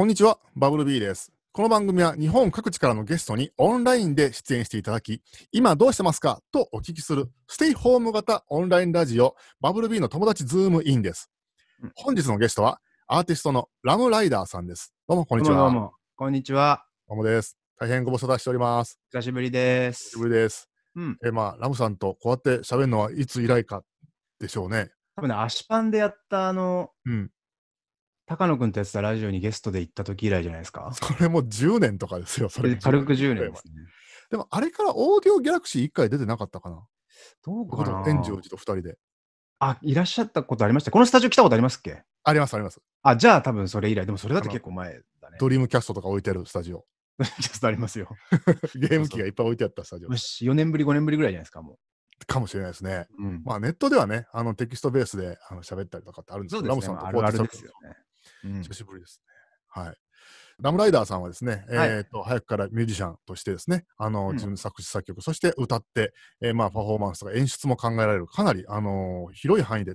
こんにちは、バブル B です。この番組は日本各地からのゲストにオンラインで出演していただき、今どうしてますかとお聞きするステイホーム型オンラインラジオ、バブル B の友達ズームインです。本日のゲストはアーティストのラムライダーさんです。どうもこんにちは。どうもこんにちは。どうもです。大変ご無沙汰しております。久しぶりです。久しぶりです。うん、えまあラムさんとこうやって喋るのはいつ以来かでしょうね。多分ね、足パンでやったあの、うん、高野君とやってたラジオにゲストで行った時以来じゃないですか。それも10年とかですよ、それ。軽く10年ですね。でも、あれからオーディオギャラクシー1回出てなかったかな。どうかな。天井寺と2人で。あ、いらっしゃったことありました。このスタジオ来たことありますっけあります、あります。あ、じゃあ多分それ以来。でもそれだって結構前だね。ドリームキャストとか置いてあるスタジオ。キャストありますよ。ゲーム機がいっぱい置いてあったスタジオ。よし、4年ぶり、5年ぶりぐらいじゃないですか、もう。かもしれないですね。うん、まあネットではね、あのテキストベースであの喋ったりとかってあるんですけど、ね、ラムさんとこうやって、ね、久しぶりですね。はい。ラムライダーさんはですね、はい、えと早くからミュージシャンとしてですね、あの、自分作詞作曲、そして歌って、えー、まあ、パフォーマンスとか演出も考えられる、かなり、あのー、広い範囲で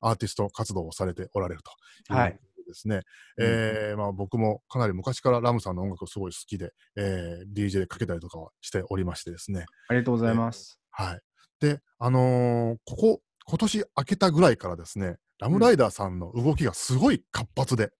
アーティスト活動をされておられるという。はいですね、えまあ、僕もかなり昔からラムさんの音楽をすごい好きで、えー、DJ でかけたりとかはしておりましてですね。ありがとうございます。えー、はい、で、あのー、ここ今年明けたぐらいからですね、ラムライダーさんの動きがすごい活発で、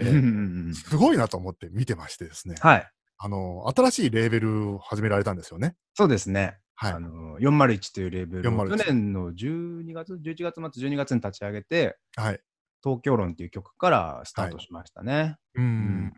えー、すごいなと思って見てましてですね、はい、あの新しいレーベルを始められたんですよね。そうですね。はい、あの401というレーベルを去年の12月、11月末、12月に立ち上げて、はい、東京論という曲からスタートしましたね。はい、うん、うん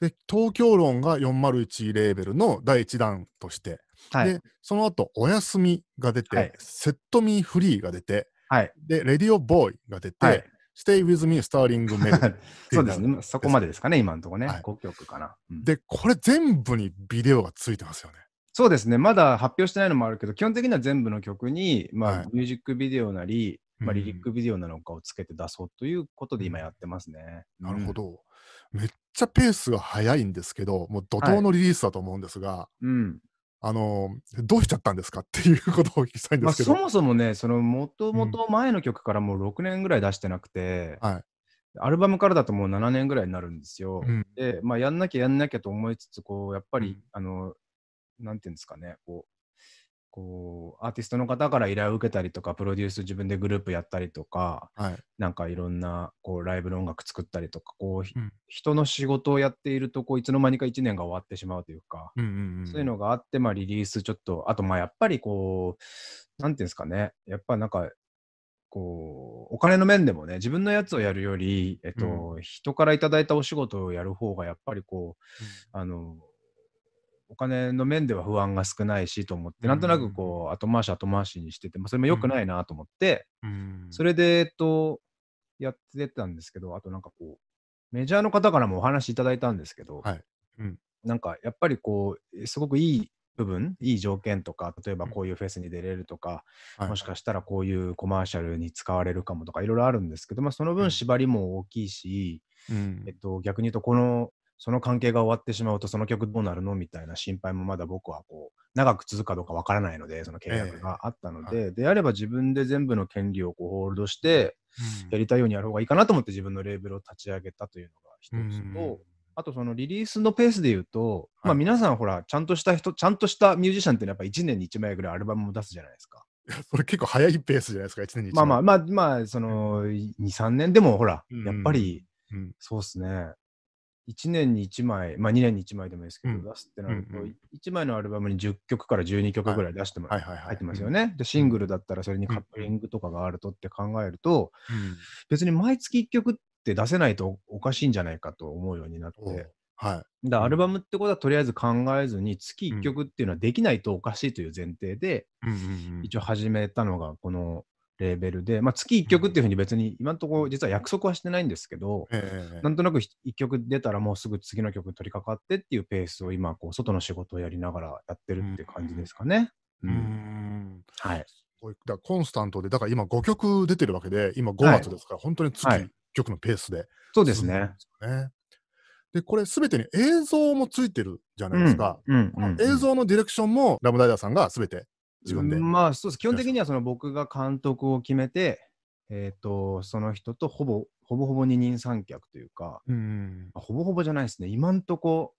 で東京論が401レーベルの第1弾として、はい、でその後お休みが出て、はい、セットミーフリーが出て、はい、で、レディオボーイが出て、はい、Stay with me, Starling Mel。そうですね。そこまでですかね、今のところね。はい、5曲かな、うん、で、これ全部にビデオがついてますよね。そうですね。まだ発表してないのもあるけど、基本的には全部の曲に、まあ、はい、ミュージックビデオなり、まあ、リリックビデオなのかをつけて出そうということで今やってますね。うん、なるほど。めっちゃペースが速いんですけど、もう怒涛のリリースだと思うんですが、はい、うん、あのどうしちゃったんですかっていうことをお聞きしたいんですけど、まあ、そもそもね、そのもともと前の曲からもう6年ぐらい出してなくて、うんはい、アルバムからだともう7年ぐらいになるんですよ。うん、で、まあ、やんなきゃやんなきゃと思いつつ、こうやっぱり、うん、あのなんていうんですかね、こうこうアーティストの方から依頼を受けたりとかプロデュース自分でグループやったりとか、はい、なんかいろんなこうライブの音楽作ったりとかこう、うん、人の仕事をやっているとこういつの間にか1年が終わってしまうというか、うんうんうん、そういうのがあって、まあ、リリースちょっとあとまあやっぱりこう何ていうんですかねやっぱなんかこうお金の面でもね自分のやつをやるより、えっと、うん、人から頂いたお仕事をやる方がやっぱりこう、うん、あのお金の面では不安が少ないしと思って、なんとなくこう後回し後回しにしてて、まあ、それも良くないなと思って、それで、えっと、やってたんですけど、あとなんかこう、メジャーの方からもお話いただいたんですけど、はいうん、なんかやっぱりこう、すごくいい部分、いい条件とか、例えばこういうフェスに出れるとか、うん、もしかしたらこういうコマーシャルに使われるかもとか、いろいろあるんですけど、まあ、その分縛りも大きいし、うん、えっと、逆に言うと、このその関係が終わってしまうと、その曲どうなるのみたいな心配もまだ僕はこう、長く続くかどうかわからないので、その契約があったので、えー、であれば自分で全部の権利をこうホールドして、やりたいようにやる方がいいかなと思って自分のレーベルを立ち上げたというのが一つと、あとそのリリースのペースで言うと、はい、まあ皆さんほら、ちゃんとした人、ちゃんとしたミュージシャンってやっぱ1年に1枚ぐらいアルバムを出すじゃないですか。それ結構早いペースじゃないですか、1年に1枚。まあまあまあ、まあ、その、2、3年でもほら、やっぱり、そうですね。1年に1枚、まあ、2年に1枚でもいいですけど、うん、出すってなると、うんうん、1枚のアルバムに10曲から12曲ぐらい出しても、はい、入ってますよね。で、シングルだったらそれにカップリングとかがあるとって考えると、うん、別に毎月1曲って出せないとおかしいんじゃないかと思うようになって。はい、だアルバムってことはとりあえず考えずに月1曲っていうのはできないとおかしいという前提で、一応始めたのがこのレーベルで、まあ、月1曲っていうふうに別に今のところ実は約束はしてないんですけど、うなんとなく1曲出たらもうすぐ次の曲取り掛かってっていうペースを今こう外の仕事をやりながらやってるって感じですかね。うん、うん、はいだコンスタントでだから今5曲出てるわけで今5月ですから、はい、本当に月1曲のペースで、ねはい、そうですね。で、これすべてに映像もついてるじゃないですか。うんうんうんうん、映像のディレクションもラムダイダーさんがすべて自分で。まあ、そうです。基本的にはその僕が監督を決めて、えー、と、その人とほぼ、ほぼほぼ二人三脚というか、うん、ほぼほぼじゃないですね。今んとこ、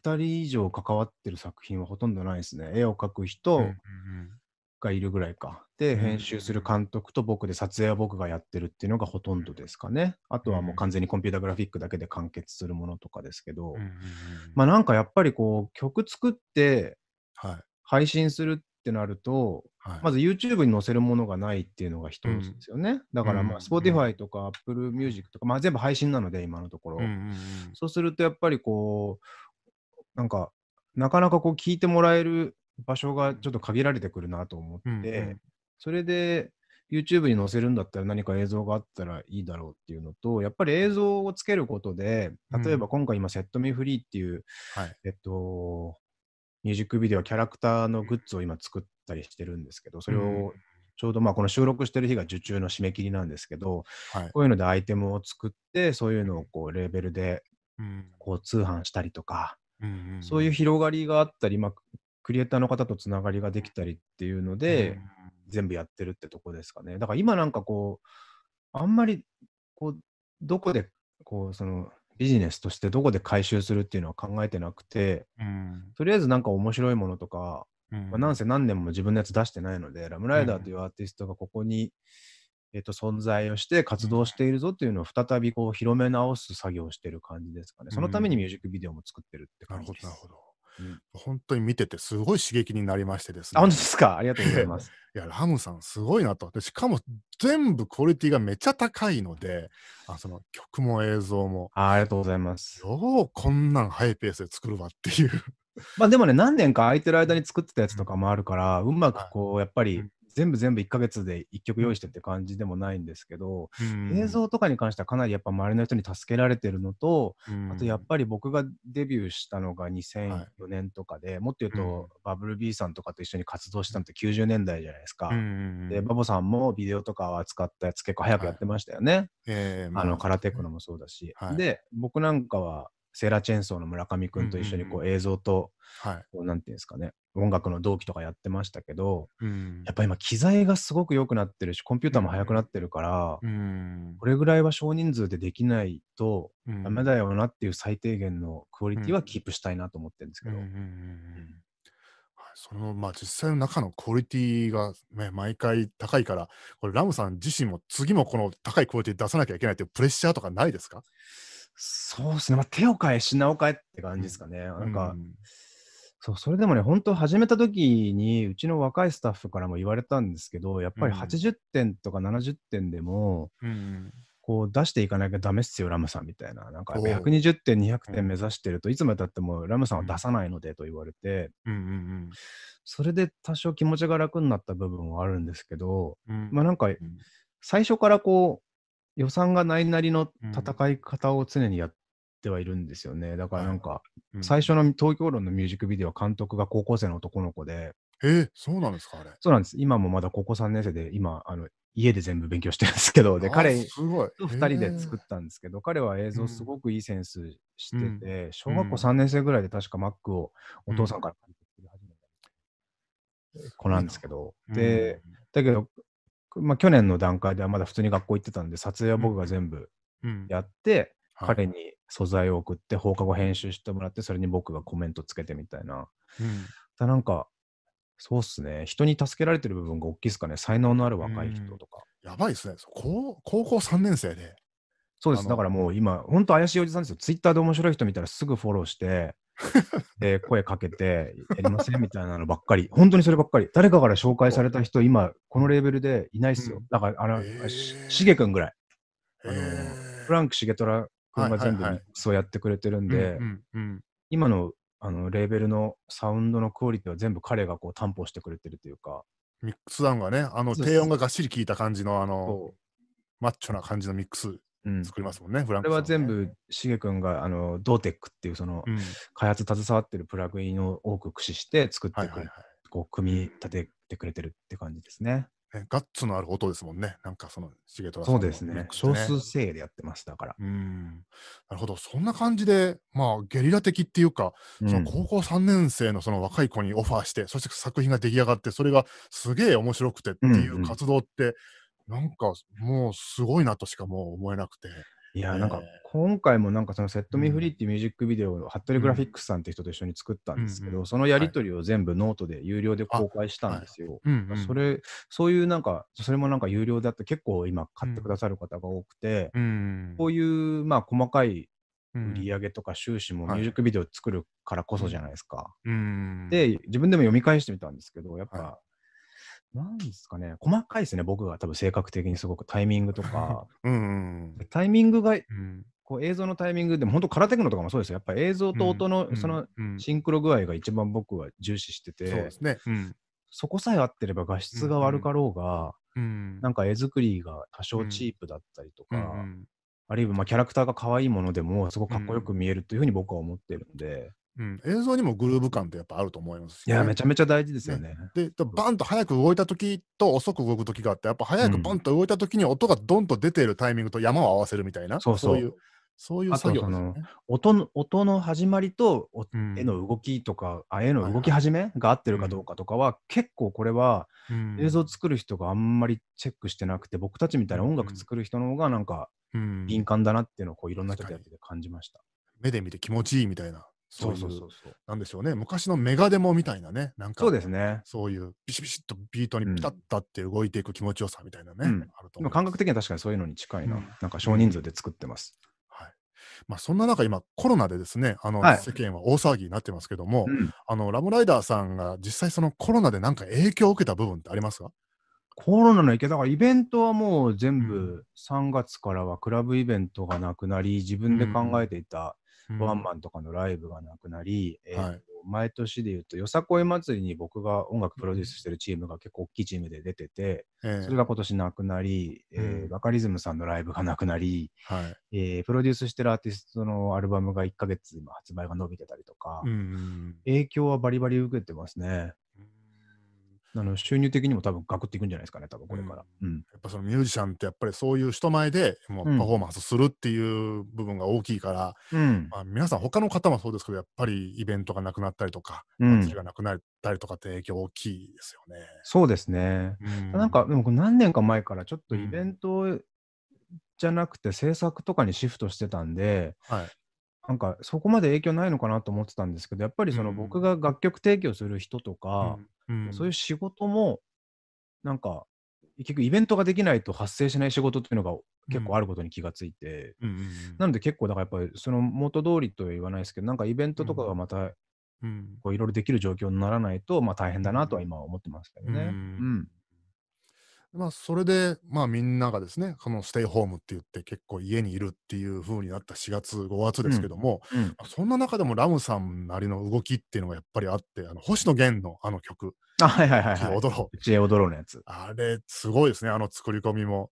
2人以上関わってる作品はほとんどないですね。絵を描く人がいるぐらいか。で、編集する監督と僕で撮影は僕がやってるっていうのがほとんどですかね。あとはもう完全にコンピュータグラフィックだけで完結するものとかですけど、まあなんかやっぱりこう曲作って配信するってなると、はい、まず YouTube に載せるものがないっていうのが一つですよね。うん、だからまあ Spotify とか Apple Music とか、まあ、全部配信なので今のところ、うんうんうん、そうするとやっぱりこうなんかなかなかこう聞いてもらえる場所がちょっと限られてくるなと思って、うんうん、それで YouTube に載せるんだったら何か映像があったらいいだろうっていうのと、やっぱり映像をつけることで、例えば今回今、セットミフリーっていう、うんはい、えっと、ミュージックビデオ、キャラクターのグッズを今作ったりしてるんですけど、それをちょうどまあこの収録してる日が受注の締め切りなんですけど、はい、こういうのでアイテムを作って、そういうのをこうレーベルでこう通販したりとか、そういう広がりがあったり、まあ、クリエイターの方とつながりができたりっていうので、全部やってるってとこですかね。だから今なんかこう、あんまりこうどこでこうそのビジネスとしてどこで回収するっていうのは考えてなくて、うん、とりあえずなんか面白いものとか、うん、まあ、なんせ何年も自分のやつ出してないので、ラムライダーというアーティストがここに、えー、と存在をして活動しているぞというのを再びこう広め直す作業をしている感じですかね。そのためにミュージックビデオも作ってるって感じです。なるほどうん、本当に見ててすごい刺激になりましてですね。本当ですかありがとうございます。いや、ラムさんすごいなと。でしかも全部クオリティがめっちゃ高いので、あその曲も映像もあ。ありがとうございます。ようこんなんハイペースで作るわっていうまあでもね、何年か空いてる間に作ってたやつとかもあるから、うまくこう、やっぱり全部全部1ヶ月で1曲用意してって感じでもないんですけど、うん、映像とかに関してはかなりやっぱ周りの人に助けられてるのと、うん、あとやっぱり僕がデビューしたのが2004年とかで、はい、もっと言うと、バブル B さんとかと一緒に活動したのって90年代じゃないですか。でバボさんもビデオとかを扱ったやつ結構早くやってましたよね。はいえー、あの空手クのもそうだし、はい、で僕なんかはセーラーチェーンソーの村上君と一緒にこう映像と、うんはい、こうなんていうんですかね音楽の同期とかやってましたけど、うん、やっぱ今機材がすごく良くなってるしコンピューターも速くなってるから、うん、これぐらいは少人数でできないとダメだよなっていう最低限のクオリティはキープしたいなと思ってるんですけど。そのまあ、実際の中のクオリティが、ね、毎回高いから、これラムさん自身も次もこの高いクオリティ出さなきゃいけないというプレッシャーとかないですかそうですね、まあ、手を変え、品を変えって感じですかね。うん、なんか、うん、そう、それでもね、本当始めた時に、うちの若いスタッフからも言われたんですけど、やっぱり80点とか70点でも、うん、こう出していかなきゃだめっすよ、ラムさんみたいな。なんか120点、200点目指してると、いつまでたってもラムさんは出さないのでと言われて、それで多少気持ちが楽になった部分はあるんですけど、まあなんか、最初からこう、予算がないなりの戦い方を常にやってはいるんですよね。だからなんか、最初の東京論のミュージックビデオは監督が高校生の男の子で、えー、そうなんですかあれ。そうなんです。今もまだ高校3年生で、今、あの家で全部勉強してるんですけど、で彼と2人で作ったんですけど、えー、彼は映像すごくいいセンスしてて、うん、小学校3年生ぐらいで確か Mac をお父さんから借りてて始めた子なんですけど、うん、で、だけど、まあ、去年の段階ではまだ普通に学校行ってたんで、撮影は僕が全部やって、うんうん、彼に素材を送って、放課後編集してもらって、それに僕がコメントつけてみたいな。うん、だなんか、そうっすね。人に助けられてる部分が大きいですかね。才能のある若い人とか。やばいですね高。高校3年生で。そうです。だからもう今、本当怪しいおじさんですよ。ツイッターで面白い人見たらすぐフォローして、で声かけて、やりませんみたいなのばっかり。本当にそればっかり。誰かから紹介された人、今、このレーベルでいないっすよ。うん、だから、あの、しげくんぐらい。あの、フランク・シゲトラんが全部ミックスをやってくれてるんで、今の、あの、レーベルのサウンドのクオリティは全部彼がこう担保してくれてるというか。ミックスダウンがね、あの、低音ががっしり効いた感じの、あの、マッチョな感じのミックス作りますもんね、うん、フランク、ね、れは全部、しげくんが、あの、ドーテックっていう、その、開発携わってるプラグインを多く駆使して作ってくる、こう、組み立ててくれてるって感じですね。ねガッツのある音ですもんね。なんかその、しげとそうですね。少数精鋭でやってます、だから。うん。なるほど。そんな感じで、まあ、ゲリラ的っていうか、その高校3年生のその若い子にオファーして、うん、そして作品が出来上がって、それがすげえ面白くてっていう活動って、うんうんなんかもうすごいなとしかもう思えなくて。いや、えー、なんか今回もなんかその「セット・ミ・フリー」っていうミュージックビデオを、うん、服部グラフィックスさんって人と一緒に作ったんですけど、うんうん、そのやり取りを全部ノートで有料で公開したんですよ。はい、それそういうなんかそれもなんか有料だって結構今買ってくださる方が多くて、うん、こういうまあ細かい売り上げとか収支もミュージックビデオ作るからこそじゃないですか。で自分でも読み返してみたんですけどやっぱなんですかね、細かいですね、僕が多分性格的にすごくタイミングとか。うん、うん、タイミングが、うん、こう映像のタイミングでも本当、空手のとかもそうですよ。やっぱり映像と音の、そのシンクロ具合が一番僕は重視してて、そこさえ合ってれば画質が悪かろうが、うん、なんか絵作りが多少チープだったりとか、あるいはまあキャラクターが可愛いものでもすごくかっこよく見えるというふうに僕は思ってるんで、うん、映像にもグルーヴ感ってやっぱあると思います、ね、いや、めちゃめちゃ大事ですよね。ねで、バンと早く動いた時と遅く動く時があって、やっぱ早くバンと動いた時に音がドンと出ているタイミングと山を合わせるみたいな、うん、そういうそういう作業、ね、音の音の始まりと、絵の動きとかあ絵の動き始めが合ってるかどうかとかは、うん、結構これは、映像作る人があんまりチェックしてなくて僕たちみたいな音楽作る人の方がなんか、敏感だなっていうのをこういろんな人とやってて感じました。目で見て気持ちいいみたいな。そうそうそうそう。なんでしょうね。昔のメガデモみたいなね。なんか、そうですね。そういうビシビシッとビートにピタッタって動いていく気持ちよさみたいなね。うん、あると感覚的には確かにそういうのに近いな。うん、なんか少人数で作ってます。はい。まあそんな中今コロナでですね、あの、世間は大騒ぎになってますけども、うん、あのラムライダーさんが実際そのコロナでなんか影響を受けた部分ってありますかコロナの影響だからイベントはもう全部3月からはクラブイベントがなくなり自分で考えていたワンマンとかのライブがなくなり、えー毎年でいうとよさこい祭りに僕が音楽プロデュースしてるチームが結構大きいチームで出てて、それが今年なくなり、えー、バカリズムさんのライブがなくなり、はえプロデュースしてるアーティストのアルバムが1ヶ月今発売が伸びてたりとか、影響はバリバリ受けてますね。あの収入的にも多分ガクっていくんじゃないですかね、多分これから。うん、やっぱそのミュージシャンってやっぱりそういう人前でもうパフォーマンスするっていう部分が大きいから、うん、まあ、皆さん他の方もそうですけど、やっぱりイベントがなくなったりとか、うん、祭りがなくなったりとかって影響大きいですよね。そうですね。なんかでも何年か前からちょっとイベントじゃなくて制作とかにシフトしてたんで、はい、なんかそこまで影響ないのかなと思ってたんですけどやっぱりその僕が楽曲提供する人とか、うんうん、そういう仕事もなんか結局イベントができないと発生しない仕事っていうのが結構あることに気がついて、うんなので結構だからやっぱりその元通りとは言わないですけどなんかイベントとかがまたいろいろできる状況にならないとまあ大変だなとは今は思ってますけどね。うん、うんまあ、それで、まあ、みんながですね、このステイホームって言って、結構家にいるっていう風になった4月、5月ですけども、うんうん、そんな中でもラムさんなりの動きっていうのがやっぱりあって、あの星野源のあの曲、あはいはいはい、はい、踊ろう。知恵踊ろうのやつ。あれ、すごいですね、あの作り込みも。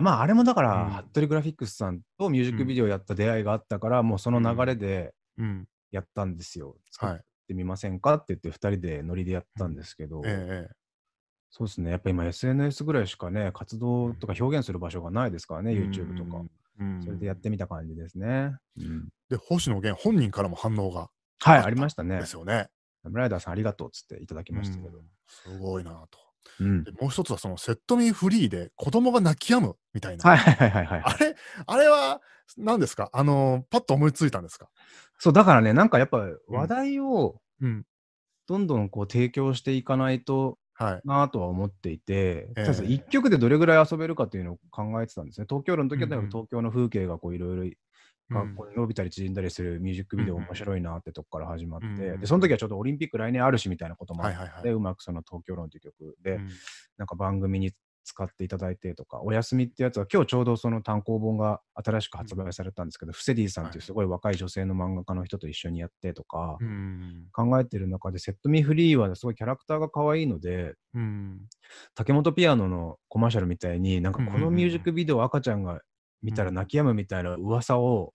まあ、あれもだから、うん、服部グラフィックスさんとミュージックビデオやった出会いがあったから、もうその流れでやったんですよ。はい。ってみませんかって言って2人でノリでやったんですけど、ええ、そうですね。やっぱ今 SNS ぐらいしかね、活動とか表現する場所がないですからね、うん、YouTube とか、うん。それでやってみた感じですね。うん、で、星野源本人からも反応が、はい、ありましたね。ですよね。ムライダーさんありがとうっつっていただきましたけど。すごいなと。うん、もう一つはそのセットミーフリーで子供が泣き止むみたいな。はいはいはいはい、あれ、あれは何ですかあのパッと思いついたんですかそう、だからね、なんかやっぱ話題をどんどんこう提供していかないとなとは思っていて、はい、1曲でどれぐらい遊べるかっていうのを考えてたんですね。東京の時は、東京の風景がこういろいろ伸びたり縮んだりするミュージックビデオ面白いなってとこから始まって、うん、でその時はちょっとオリンピック来年あるしみたいなこともあって、うまくその東京のという曲で、なんか番組に使っていただいてとか、お休みってやつは、今日ちょうどその単行本が新しく発売されたんですけど、うん、フセディさんっていうすごい若い女性の漫画家の人と一緒にやってとか、考えてる中で、セットミフリーはすごいキャラクターが可愛いので、うん、竹本ピアノのコマーシャルみたいに、なんかこのミュージックビデオ赤ちゃんが見たら泣き止むみたいな噂を、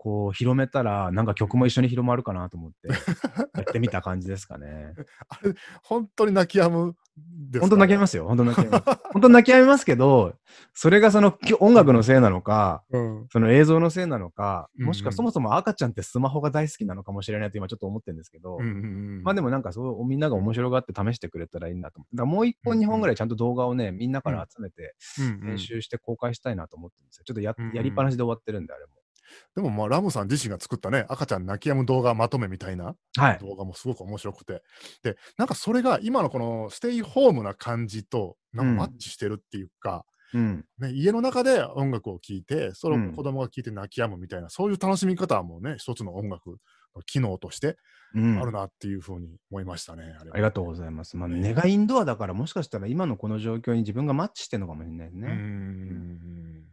こう広めたらなんか曲も一緒に広まるかなと思って やってみた感じですかね。あれ本当に泣き止むです本当泣きますよ。本当泣きます。本当泣きやみますけど、それがその音楽のせいなのか、うん、その映像のせいなのか、うんもしくはそもそも赤ちゃんってスマホが大好きなのかもしれないと今ちょっと思ってるんですけど、うんうんうん、まあでもなんかそうみんなが面白がって試してくれたらいいなと思って、だもう一本、二、本ぐらいちゃんと動画をね、みんなから集めて、編集して公開したいなと思ってるんですよ。ちょっとや,、やりっぱなしで終わってるんで、あれも。でもまあラムさん自身が作ったね赤ちゃん泣き止む動画まとめみたいな動画もすごく面白くて、はい、でなんかそれが今のこのステイホームな感じとなんかマッチしてるっていうか、うん、ね、家の中で音楽を聴いてその子供が聴いて泣き止むみたいな、そういう楽しみ方はもうね一つの音楽の機能としてあるなっていうふうに思いましたね。うん、あねありがとうございます。まあ、ね、ネガインドアだからもしかしたら今のこの状況に自分がマッチしてるのかもしれないね。うん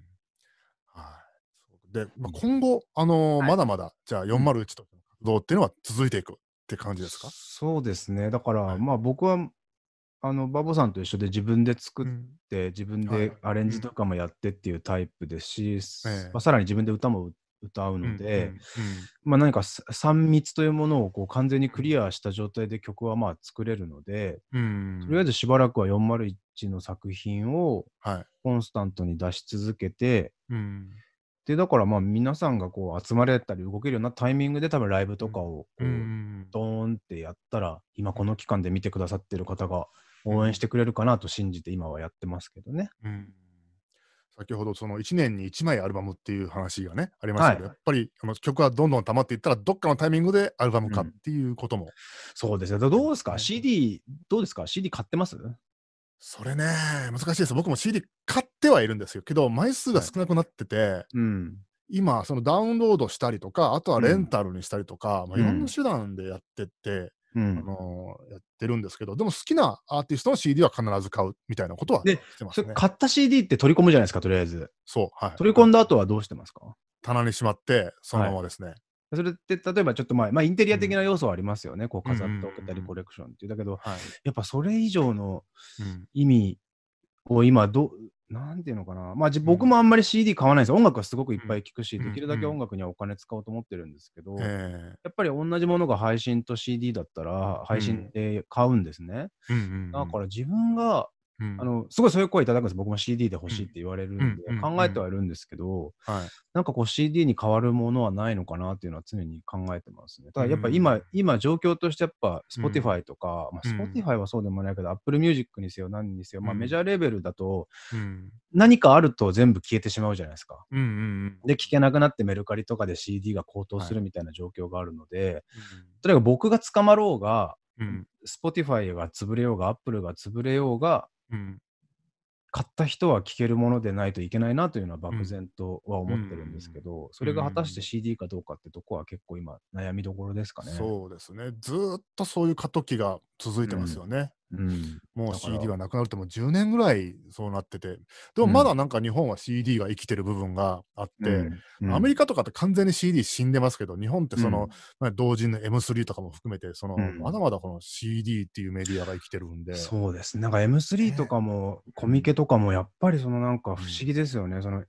で、まあ、今後、あのーまだまだ、じゃあ401との活動っていうのは続いていくって感じですか、そうですね。だから、はい、まあ僕は、あの、バボさんと一緒で自分で作って、うん、自分でアレンジとかもやってっていうタイプですし、はいうん、まあ、さらに自分で歌も歌うので、まあ何か3密というものをこう完全にクリアした状態で曲はまあ作れるので、うん、とりあえずしばらくは401の作品をコンスタントに出し続けて、うんで、だからまあ皆さんがこう集まれたり動けるようなタイミングで多分ライブとかをドーンってやったら、今この期間で見てくださってる方が応援してくれるかなと信じて今はやってますけどね。うん、先ほどその1年に1枚アルバムっていう話がねありましたけど、はい、やっぱりあの曲がどんどん溜まっていったらどっかのタイミングでアルバムかっていうことも、うん、そうですどうですか CD どうですか CD 買ってますそれね、難しいです。僕も CD 買ってはいるんですけど、枚数が少なくなってて、はいうん、今、そのダウンロードしたりとか、あとはレンタルにしたりとか、うん、まあ、いろんな手段でやってって、うん、あのー、やってるんですけど、でも好きなアーティストの CD は必ず買うみたいなことはしてますね。買った CD って取り込むじゃないですか、とりあえず。そう。はい、取り込んだ後はどうしてますか棚にしまって、そのままですね。はいそれって例えばちょっと前、まあ、インテリア的な要素はありますよね、うん、こう飾っておけたりコレクションっていう。ん、だけど、はい、やっぱそれ以上の意味を今ど、なんていうのかな、まあ、僕もあんまり CD 買わないです、音楽はすごくいっぱい聴くし、できるだけ音楽にはお金使おうと思ってるんですけど、やっぱり同じものが配信と CD だったら、配信で買うんですね。だから自分があのすごいそういう声いただくんです僕も CD で欲しいって言われるんで、うん、考えてはいるんですけど、うん、なんかこう CD に変わるものはないのかなっていうのは常に考えてますねただやっぱ今、今状況としてやっぱ Spotify とか、まあ、Spotify はそうでもないけど、Apple Music にせよ何にせよ、まあ、メジャーレベルだと、何かあると全部消えてしまうじゃないですか、うんうんうん、で聞けなくなってメルカリとかで CD が高騰するみたいな状況があるので、はい、とにかく僕が捕まろうがうん、Spotify が潰れようが、Apple が潰れようが、買った人は聴けるものでないといけないなというのは漠然とは思ってるんですけど、それが果たして CD かどうかってとこは結構今悩みどころですかね。そうですねずっとそういう過渡期が続いてますよね。うん、もう CD はなくなるってもう10年ぐらいそうなっててでもまだなんか日本は CD が生きてる部分があって、うんアメリカとかって完全に CD 死んでますけど日本ってその、まあ、同人の M3 とかも含めてその、まだまだこの CD っていうメディアが生きてるんでそうですなんか M3 とかも、コミケとかもやっぱりそのなんか不思議ですよね、その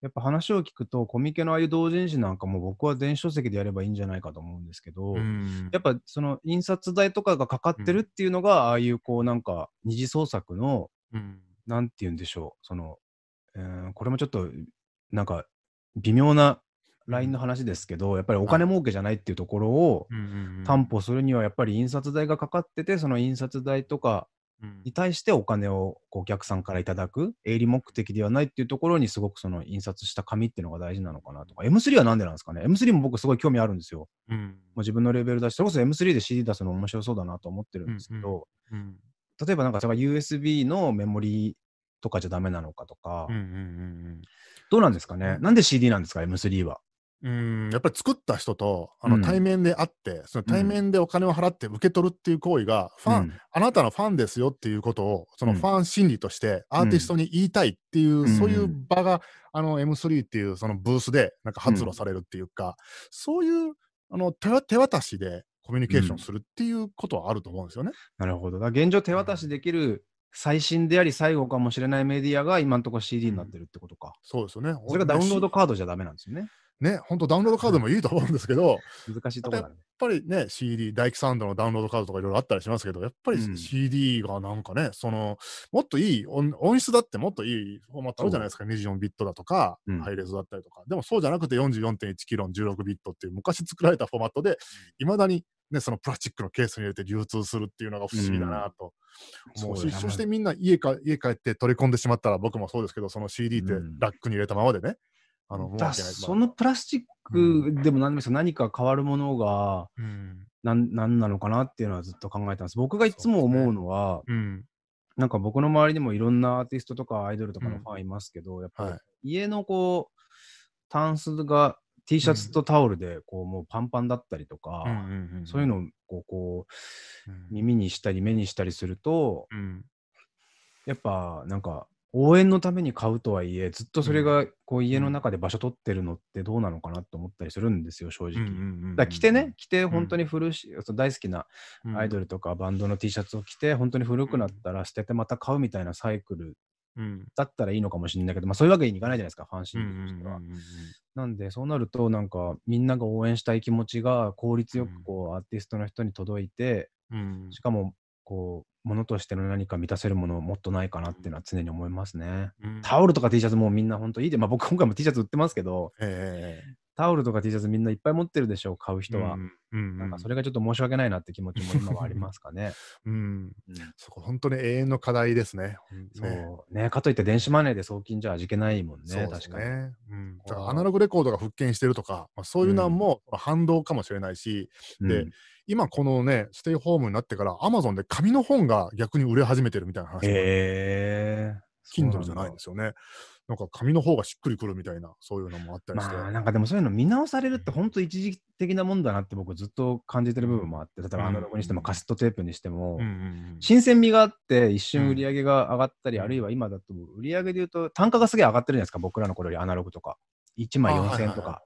やっぱ話を聞くと、コミケのああいう同人誌なんかも僕は電子書籍でやればいいんじゃないかと思うんですけど、やっぱその印刷代とかがかかってるっていうのが、ああいうこうなんか二次創作の、うん、なんて言うんでしょう、その、えー、これもちょっとなんか微妙なラインの話ですけど、やっぱりお金儲けじゃないっていうところを担保するには、やっぱり印刷代がかかってて、その印刷代とかに対してお金をこうお客さんからいただく、営利目的ではないっていうところにすごくその印刷した紙っていうのが大事なのかなとか、M3 はなんでなんですかね ?M3 も僕すごい興味あるんですよ。うん、もう自分のレベル出して、それこそ M3 で CD 出すの面白そうだなと思ってるんですけど、うんうん、例えばなんかそれが USB のメモリとかじゃダメなのかとか、うんうんうんうん、どうなんですかねなんで CD なんですか ?M3 は。うんやっぱり作った人とあの対面で会って、うん、その対面でお金を払って受け取るっていう行為が、ファン、あなたのファンですよっていうことを、そのファン心理としてアーティストに言いたいっていう、うん、そういう場が、あの M3 っていうそのブースでなんか発露されるっていうか、そういうあの手渡しでコミュニケーションするっていうことはあると思うんですよね。なるほど。現状手渡しできる最新であり最後かもしれないメディアが今のところ CD になってるってことか。そうですよね。それがダウンロードカードじゃダメなんですよね。ね、本当ダウンロードカードもいいと思うんですけど、難しいところ、ね、やっぱりね、CD、大気サウンドのダウンロードカードとかいろいろあったりしますけど、やっぱり CD がなんかね、うん、その、もっといい音、音質だってもっといいフォーマットあるじゃないですか、24ビットだとか、うん、ハイレだったりとか、でもそうじゃなくて44.1キロの16ビットっていう昔作られたフォーマットで、いまだにね、そのプラスチックのケースに入れて流通するっていうのが不思議だなと思うし、うそしてみんな家か家帰って取り込んでしまったら僕もそうですけどその CD ってラックに入れたままでね、あのだそのプラスチックでも何でも、何か変わるものが何、うん、なのかなっていうのはずっと考えてます。僕がいつも思うのは、ねうん、なんか僕の周りでもいろんなアーティストとかアイドルとかのファンいますけど、やっぱり家のこう、タンスが T シャツとタオルでこうもうパンパンだったりとか、そういうのをこうこう耳にしたり目にしたりすると、やっぱなんか応援のために買うとはいえ、ずっとそれがこう家の中で場所取ってるのってどうなのかなと思ったりするんですよ、正直。うんうんうんだ着てね、着て本当に古し、うん、大好きなアイドルとかバンドの T シャツを着て、本当に古くなったら捨ててまた買うみたいなサイクルだったらいいのかもしれないけど、まあ、そういうわけにいかないじゃないですか、ファンシーとしては。うん、なんで、そうなると、なんかみんなが応援したい気持ちが効率よくこう、アーティストの人に届いて、うん、しかもこう、ものとしての何か満たせるものをもっとないかなっていうのは常に思いますね。うん、タオルとか T シャツもみんな本当いいで、まあ僕今回も T シャツ売ってますけど、えー、タオルとか T シャツみんないっぱい持ってるでしょう、買う人は。なんかそれがちょっと申し訳ないなって気持ちも今はありますかね。うん、うん、そこ本当に永遠の課題ですね。そうねかといって電子マネーで送金じゃ味気ないもんね、そね確かに、うん。だかアナログレコードが復権してるとか、まあ、そういうのも、反動かもしれないし、で今このね、ステイホームになってから、アマゾンで紙の本が逆に売れ始めてるみたいな話。へえ Kindle じゃないんですよね。なんか紙の方がしっくりくるみたいな、そういうのもあったりして。まあ、なんかでもそういうの見直されるって、本当一時的なもんだなって、僕ずっと感じてる部分もあって、例えばアナログにしてもカセットテープにしても、うんうんうん、新鮮味があって、一瞬売り上げが上がったり、うん、あるいは今だと、売り上げでいうと、単価がすげえ上がってるじゃないですか、僕らの頃よりアナログとか。1枚4000円とか。はいはいはい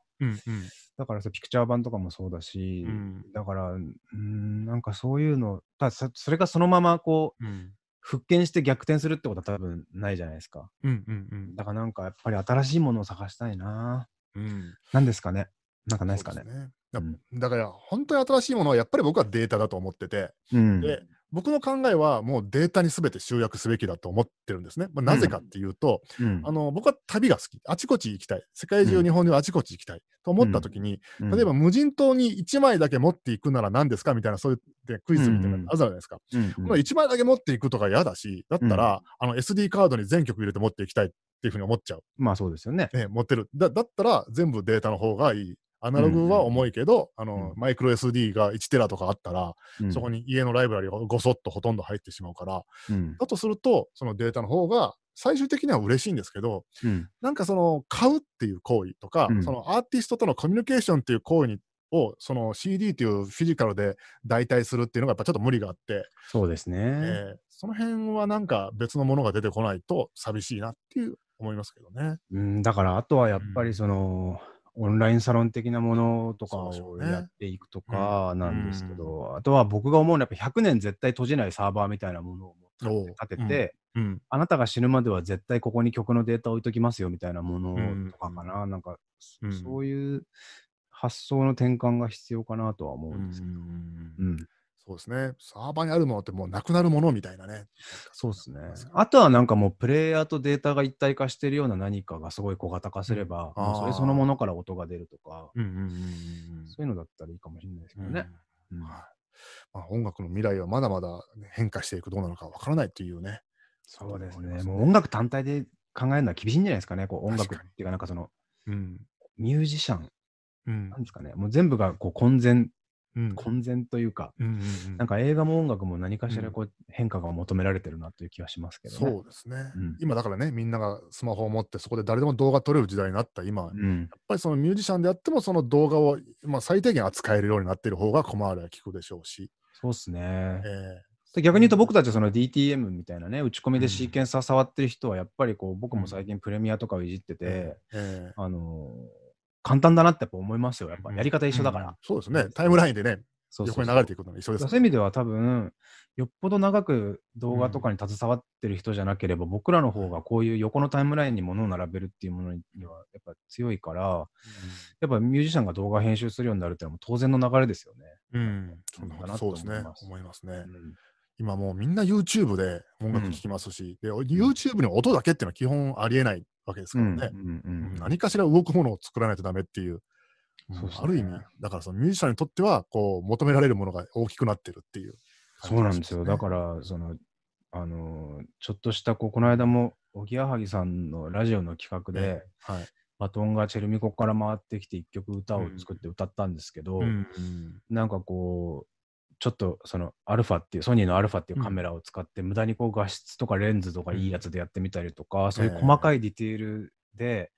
うんうん、だからさ、ピクチャー版とかもそうだし、うん、だから、うん、なんかそういうの、たそれがそのままこう、うん、復権して逆転するってことは多分ないじゃないですか。うんうんうん、だからなんかやっぱり新しいものを探したいな。うん、なんですかね。なんかないですかね。ねだだから本当に新しいものはやっぱり僕はデータだと思ってて、うん、で僕の考えはもうデータにすべて集約すべきだと思ってるんですね。まあ、なぜかっていうと、うん、あの僕は旅が好き、あちこち行きたい、世界中、日本中あちこち行きたいと思ったときに、うん、例えば無人島に1枚だけ持っていくなら何ですかみたいな、そういうクイズみたいなのあるじゃないですか。うん、うん、1枚だけ持っていくとか嫌だし、だったら、あの SD カードに全曲入れて持っていきたいっていうふうに思っちゃう。まあそうですよね。ね持ってるだ。だったら全部データの方がいいアナログは重いけど、うん、あの、マイクロ SD が1テラとかあったら、うん、そこに家のライブラリがごそっとほとんど入ってしまうから、うん、だとすると、そのデータの方が最終的には嬉しいんですけど、なんかその買うっていう行為とか、そのアーティストとのコミュニケーションっていう行為にをその CD というフィジカルで代替するっていうのがやっぱちょっと無理があってそうですね、えー、その辺はなんか別のものが出てこないと寂しいなっていう思いますけどね。うんだからあとはやっぱりその、うオンラインサロン的なものとかをやっていくとかなんですけど、ねうんあとは僕が思うのはやっぱ100年絶対閉じないサーバーみたいなものを立てて、うんうん、あなたが死ぬまでは絶対ここに曲のデータ置いときますよみたいなものとかかな、うん、なんか、そういう発想の転換が必要かなとは思うんですけど。うんそうですね。サーバーにあるものってもうなくなるものみたいなね。そうですね。あとはなんかもうプレイヤーとデータが一体化しているような何かがすごい小型化すれば、うん、それそのものから音が出るとか、うんそういうのだったらいいかもしれないですけどね。まあ、音楽の未来はまだまだ変化していくどうなのかわからないというね。そうですね。もう音楽単体で考えるのは厳しいんじゃないですかね。こう音楽っていうかなんかその、ミュージシャン、うん、なんですかね。もう全部がこう混然混然というか、うんうん、なんか映画も音楽も何かしらこう変化が求められてるなという気がしますけど、ね、そうですね、うん、今だからねみんながスマホを持ってそこで誰でも動画撮れる時代になった今、うん、やっぱりそのミュージシャンであってもその動画を、まあ、最低限扱えるようになっている方が困るは聞くでしょうしそうですね、えー、逆に言うと僕たちはその DTM みたいなね打ち込みでシーケンサー触ってる人はやっぱりこう僕も最近プレミアとかをいじってて、えー、あのー簡単だなってやっぱ思いますよ。やっぱやり方一緒だから。そうですね。タイムラインでね、そうそうそう横に流れていくのも一緒です、そういう意味では多分、よっぽど長く動画とかに携わってる人じゃなければ、うん、僕らの方がこういう横のタイムラインに物を並べるっていうものにはやっぱ強いから、うん、やっぱミュージシャンが動画編集するようになるっていうのも当然の流れですよね。うん、そうですね。思いますね。うん今もうみんな YouTube で音楽聴きますし、うん、YouTube に音だけっていうのは基本ありえないわけですからね、何かしら動くものを作らないとダメっていう、うある意味だからそのミュージシャンにとってはこう求められるものが大きくなってるっていう、ね、そうなんですよだからそのあのちょっとしたここの間もおぎやはぎさんのラジオの企画で、はい、バトンがチェルミコから回ってきて一曲歌を作って歌ったんですけど、うんうん、なんかこうちょっとそのアルファっていう、ソニーのアルファっていうカメラを使って、無駄にこう画質とかレンズとかいいやつでやってみたりとか、うん、そういう細かいディテールで、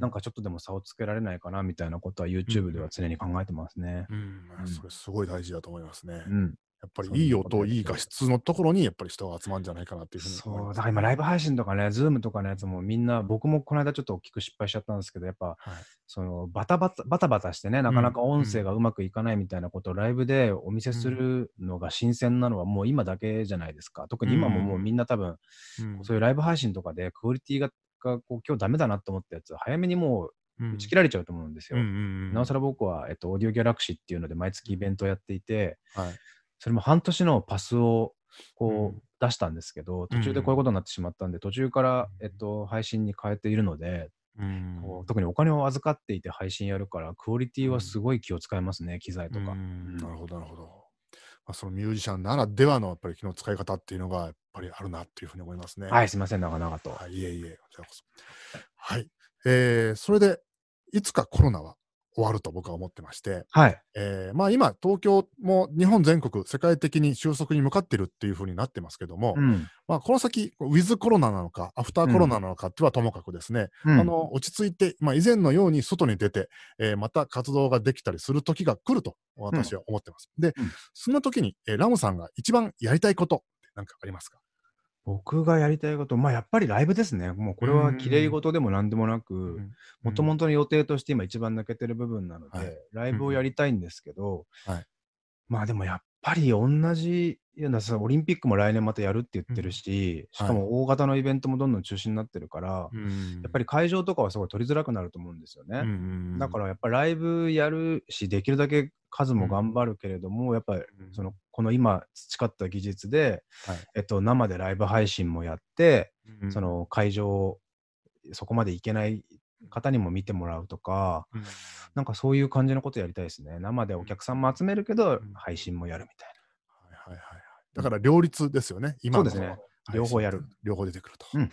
なんかちょっとでも差をつけられないかなみたいなことは YouTube では常に考えてますね。うん、うん、それすごい大事だと思いますね。うんやっぱりいい音、いい画質のところにやっぱり人が集まるんじゃないかなっていうふうにそう、だから今ライブ配信とかね、ズームとかのやつもみんな、僕もこの間ちょっと大きく失敗しちゃったんですけど、やっぱ、はい、そのバタバタバタバタしてね、なかなか音声がうまくいかないみたいなことをライブでお見せするのが新鮮なのはもう今だけじゃないですか。特に今ももうみんな多分、うん、そういうライブ配信とかでクオリティががこう今日ダメだなと思ったやつ早めにもう打ち切られちゃうと思うんですよ。なおさら僕は、えっと、オーディオギャラクシーっていうので毎月イベントをやっていて、はい、それも半年のパスをこう出したんですけど、途中でこういうことになってしまったんで、途中から、えっと、配信に変えているので、うん、こう特にお金を預かっていて配信やるからクオリティはすごい気を使いますね、うん、機材とか、うん、なるほどなるほど、まあ、そのミュージシャンならではのやっぱり気の使い方っていうのがやっぱりあるなっていうふうに思いますねはいすいません長々と、はい、いえいえこちらこそはい、えー、それでいつかコロナは終わると僕は思ってまして、はいえーまあ、今、東京も日本全国、世界的に収束に向かっているっていうふうになってますけども、うん、まあ、この先、ウィズコロナなのか、アフターコロナなのかってはともかくですね、うん、あの落ち着いて、まあ、以前のように外に出て、えー、また活動ができたりする時が来ると私は思ってます。うん、で、そんな時に、えー、ラムさんが一番やりたいことって何かありますか僕がやりたいこと、まあ、やっぱりライブですね。もうこれは綺麗事でも何でもなく、もともとの予定として今一番抜けてる部分なので、はい、ライブをやりたいんですけど、はい、まあでもやっぱり同じ、オリンピックも来年またやるって言ってるし、しかも大型のイベントもどんどん中止になってるから、はい、やっぱり会場とかはすごい取りづらくなると思うんですよね。だからやっぱライブやるし、できるだけ数も頑張るけれども、うん、やっぱりそのこの今培った技術で、はい、えっと、生でライブ配信もやって、うん、その会場そこまで行けない方にも見てもらうとか、うん、なんかそういう感じのことやりたいですね生でお客さんも集めるけど、配信もやるみたいな、はいはいはい、だから両立ですよね今のそうですね両方やる両方出てくると、うん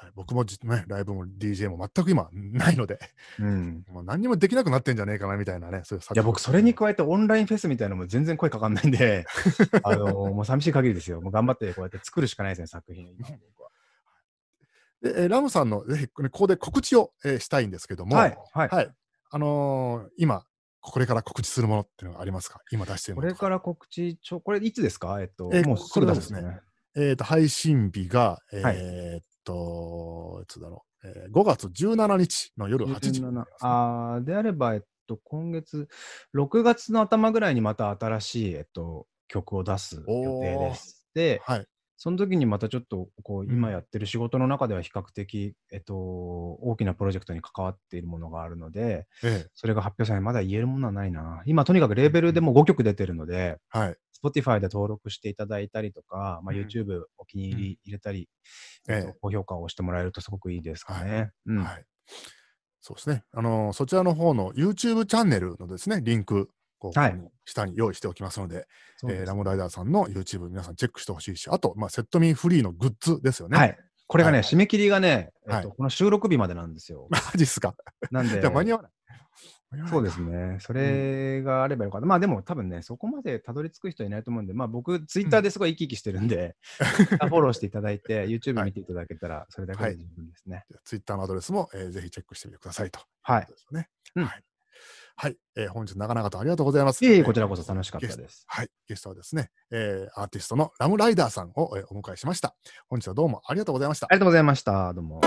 はい、僕も、ね、ライブも DJ も全く今ないので、うん、もう何にもできなくなってんじゃねえかなみたいなね、そういういや僕、それに加えてオンラインフェスみたいなのも全然声かかんないんで、あのもう寂しい限りですよ、もう頑張ってこうやって作るしかないですね、作品今僕は。でラムさんのぜひ、ここで告知を、えー、したいんですけども、はい、はい、はい、あのー、今、これから告知するものっていうのがありますか今出してるこれから告知ちょ、これいつですかえっと、えー、もうすぐですね。えーと、配信日が、えー、と、いつだろう、えー、5月17日の夜8時、あであれば、えっと、今月、6月の頭ぐらいにまた新しい、えっと、曲を出す予定です。で、はい、その時にまたちょっとこう今やってる仕事の中では比較的、えっと、大きなプロジェクトに関わっているものがあるので、ええ、それが発表されまだ言えるものはないな今とにかくレーベルでも5曲出てるので、はい、Spotify で登録していただいたりとか、まあ、YouTube お気に入り入れたり、うんえー、高評価を押してもらえるとすごくいいですかね。はい、そうですね。あのー、そちらの方の YouTube チャンネルのですね、リンク、はい、下に用意しておきますので、でえー、ラムライダーさんの YouTube 皆さんチェックしてほしいし、あと、まあ、セットミーフリーのグッズですよね。はい、これがね、はい締め切りがね、えーとこの収録日までなんですよ。マジっすか。なんで。じゃ間に合わない。そうですね。それがあればよかった。うん、まあでも多分ね、そこまでたどり着く人いないと思うんで、まあ僕、ツイッターですごい生き生きしてるんで、うん、フォローしていただいて、YouTube 見ていただけたら、それだけで十分ですね。はい、ツイッターのアドレスも、えー、ぜひチェックしてみてくださいと、はい。はいはいはい、えー、本日長々とありがとうございます。えー、こちらこそ楽しかったです。はい、ゲストはですね、えー、アーティストのラムライダーさんを、えー、お迎えしました。本日はどうもありがとうございました。ありがとうございました。どうも。